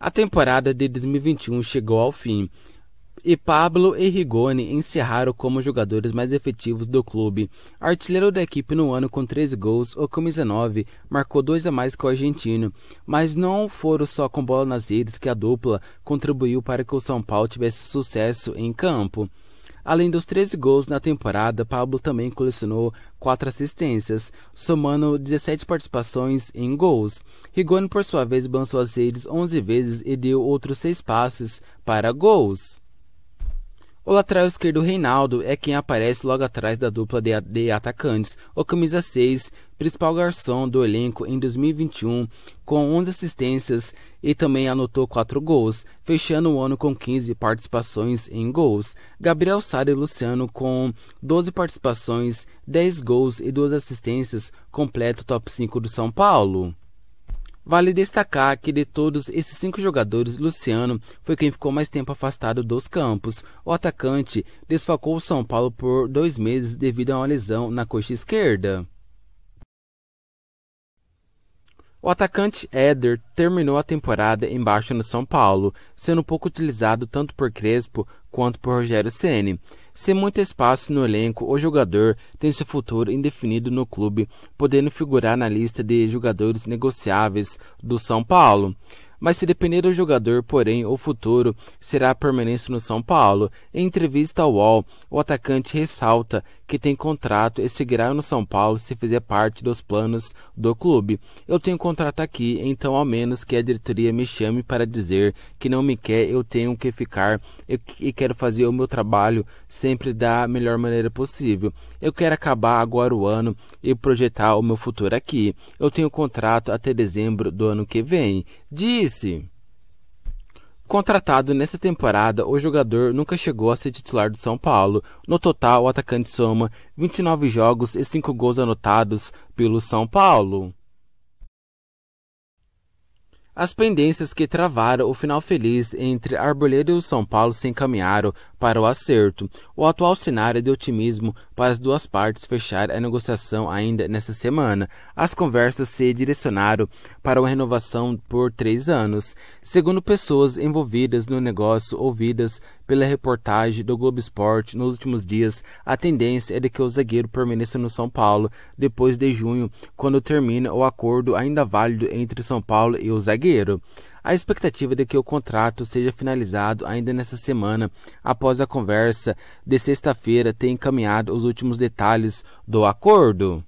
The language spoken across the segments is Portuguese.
A temporada de 2021 chegou ao fim e Pablo e Rigoni encerraram como jogadores mais efetivos do clube. Artilheiro da equipe no ano com 13 gols ou com 19, marcou dois a mais que o argentino. Mas não foram só com bola nas redes que a dupla contribuiu para que o São Paulo tivesse sucesso em campo. Além dos 13 gols na temporada, Pablo também colecionou 4 assistências, somando 17 participações em gols. Rigoni, por sua vez, lançou as redes 11 vezes e deu outros 6 passes para gols. O lateral esquerdo Reinaldo é quem aparece logo atrás da dupla de, de atacantes. O camisa 6, principal garçom do elenco em 2021, com 11 assistências e também anotou 4 gols, fechando o ano com 15 participações em gols. Gabriel Sara e Luciano com 12 participações, 10 gols e 2 assistências, completa o top 5 do São Paulo. Vale destacar que de todos esses cinco jogadores, Luciano foi quem ficou mais tempo afastado dos campos. O atacante desfalcou o São Paulo por dois meses devido a uma lesão na coxa esquerda. O atacante Éder terminou a temporada embaixo no São Paulo, sendo pouco utilizado tanto por Crespo quanto por Rogério Ceni. Sem muito espaço no elenco, o jogador tem seu futuro indefinido no clube, podendo figurar na lista de jogadores negociáveis do São Paulo. Mas se depender do jogador, porém, o futuro será a permanência no São Paulo. Em entrevista ao UOL, o atacante ressalta que tem contrato e seguirá no São Paulo se fizer parte dos planos do clube. Eu tenho contrato aqui, então ao menos que a diretoria me chame para dizer que não me quer, eu tenho que ficar e quero fazer o meu trabalho sempre da melhor maneira possível. Eu quero acabar agora o ano e projetar o meu futuro aqui. Eu tenho contrato até dezembro do ano que vem. Diz disse. Contratado nessa temporada, o jogador nunca chegou a ser titular do São Paulo. No total, o atacante soma 29 jogos e 5 gols anotados pelo São Paulo. As pendências que travaram o final feliz entre Arboleda e o São Paulo se encaminharam para o acerto. O atual cenário é de otimismo para as duas partes fechar a negociação ainda nesta semana. As conversas se direcionaram para uma renovação por três anos. Segundo pessoas envolvidas no negócio ouvidas pela reportagem do Globo Esporte nos últimos dias, a tendência é de que o zagueiro permaneça no São Paulo depois de junho, quando termina o acordo ainda válido entre São Paulo e o zagueiro. A expectativa é de que o contrato seja finalizado ainda nesta semana, após a conversa de sexta-feira ter encaminhado os últimos detalhes do acordo.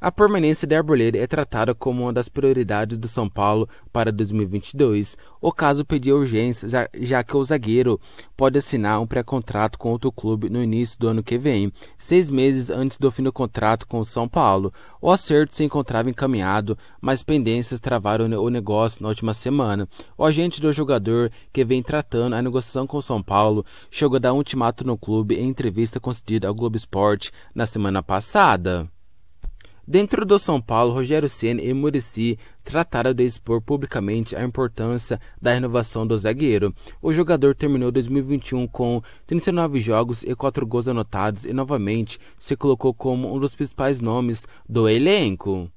A permanência de Arboleda é tratada como uma das prioridades do São Paulo para 2022. O caso pedia urgência, já que o zagueiro pode assinar um pré-contrato com outro clube no início do ano que vem, seis meses antes do fim do contrato com o São Paulo. O acerto se encontrava encaminhado, mas pendências travaram o negócio na última semana. O agente do jogador, que vem tratando a negociação com o São Paulo, chegou a dar um ultimato no clube em entrevista concedida ao Globo Esporte na semana passada. Dentro do São Paulo, Rogério Ceni e Murici trataram de expor publicamente a importância da renovação do zagueiro. O jogador terminou 2021 com 39 jogos e 4 gols anotados e novamente se colocou como um dos principais nomes do elenco.